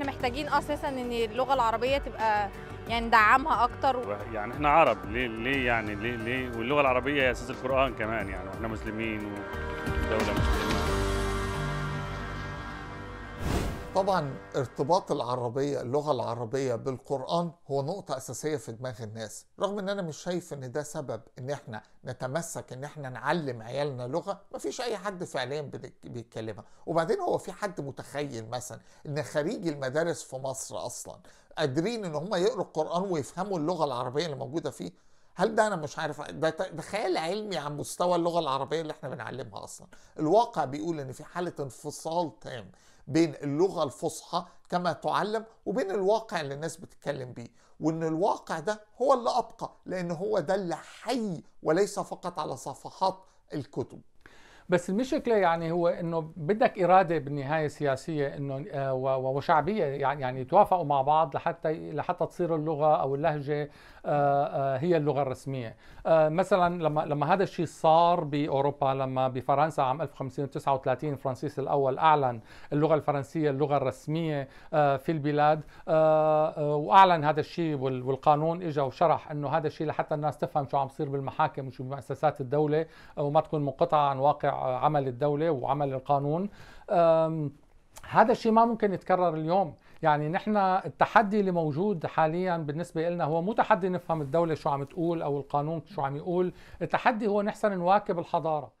احنا محتاجين اساسا ان اللغه العربيه تبقى يعني ندعمها اكتر يعني احنا عرب ليه ليه يعني ليه ليه واللغه العربيه هي اساس القران كمان يعني واحنا مسلمين ودوله مسلمه طبعا ارتباط العربية اللغة العربية بالقرآن هو نقطة أساسية في دماغ الناس رغم ان انا مش شايف ان ده سبب ان احنا نتمسك ان احنا نعلم عيالنا لغة ما فيش اي حد فعليا بيتكلمها وبعدين هو في حد متخيل مثلا ان خريج المدارس في مصر اصلا قادرين ان هم يقروا القرآن ويفهموا اللغة العربية اللي موجودة فيه هل ده انا مش عارف ده, ده خيال علمي عن مستوى اللغه العربيه اللي احنا بنعلمها اصلا الواقع بيقول ان في حاله انفصال تام بين اللغه الفصحى كما تعلم وبين الواقع اللي الناس بتتكلم بيه وان الواقع ده هو اللي ابقى لان هو ده اللي حي وليس فقط على صفحات الكتب بس المشكله يعني هو انه بدك اراده بالنهايه سياسيه انه آه، وشعبيه يعني يعني يتوافقوا مع بعض لحتى لحتى تصير اللغه او اللهجه آه، آه، هي اللغه الرسميه مثلا لما لما هذا الشيء صار باوروبا لما بفرنسا عام 1539 فرانسيس الاول اعلن اللغه الفرنسيه اللغه الرسميه في البلاد واعلن هذا الشيء والقانون اجى وشرح انه هذا الشيء لحتى الناس تفهم شو عم يصير بالمحاكم وشو بمؤسسات الدوله وما تكون منقطعه عن واقع عمل الدولة وعمل القانون هذا الشيء ما ممكن يتكرر اليوم يعني نحن التحدي اللي موجود حاليا بالنسبة لنا هو مو تحدي نفهم الدولة شو عم تقول أو القانون شو عم يقول التحدي هو نحسن نواكب الحضارة